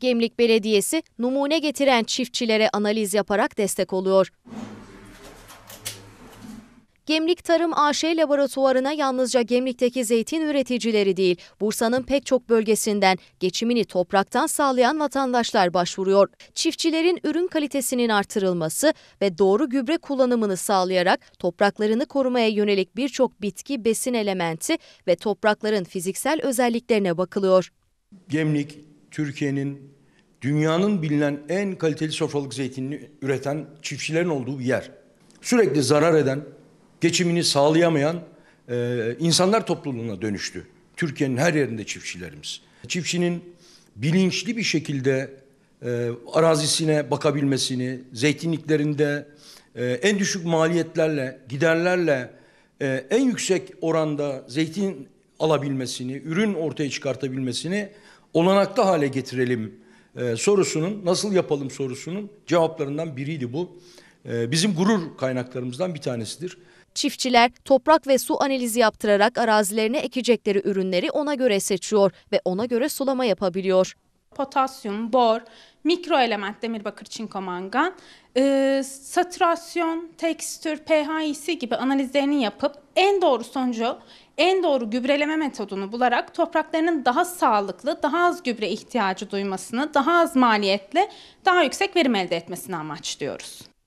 Gemlik Belediyesi numune getiren çiftçilere analiz yaparak destek oluyor. Gemlik Tarım AŞ laboratuvarına yalnızca Gemlik'teki zeytin üreticileri değil, Bursa'nın pek çok bölgesinden geçimini topraktan sağlayan vatandaşlar başvuruyor. Çiftçilerin ürün kalitesinin artırılması ve doğru gübre kullanımını sağlayarak topraklarını korumaya yönelik birçok bitki, besin elementi ve toprakların fiziksel özelliklerine bakılıyor. Gemlik Türkiye'nin dünyanın bilinen en kaliteli sofralık zeytinini üreten çiftçilerin olduğu bir yer. Sürekli zarar eden, geçimini sağlayamayan e, insanlar topluluğuna dönüştü. Türkiye'nin her yerinde çiftçilerimiz. Çiftçinin bilinçli bir şekilde e, arazisine bakabilmesini, zeytinliklerinde e, en düşük maliyetlerle, giderlerle e, en yüksek oranda zeytin alabilmesini, ürün ortaya çıkartabilmesini olanaklı hale getirelim e, sorusunun, nasıl yapalım sorusunun cevaplarından biriydi bu. E, bizim gurur kaynaklarımızdan bir tanesidir. Çiftçiler toprak ve su analizi yaptırarak arazilerine ekecekleri ürünleri ona göre seçiyor ve ona göre sulama yapabiliyor potasyum, bor, mikroelement demir, bakır, çinko, mangan, e, saturasyon, tekstür, pH'si gibi analizlerini yapıp en doğru sonucu, en doğru gübreleme metodunu bularak topraklarının daha sağlıklı, daha az gübre ihtiyacı duymasını, daha az maliyetli, daha yüksek verim elde etmesini amaçlıyoruz.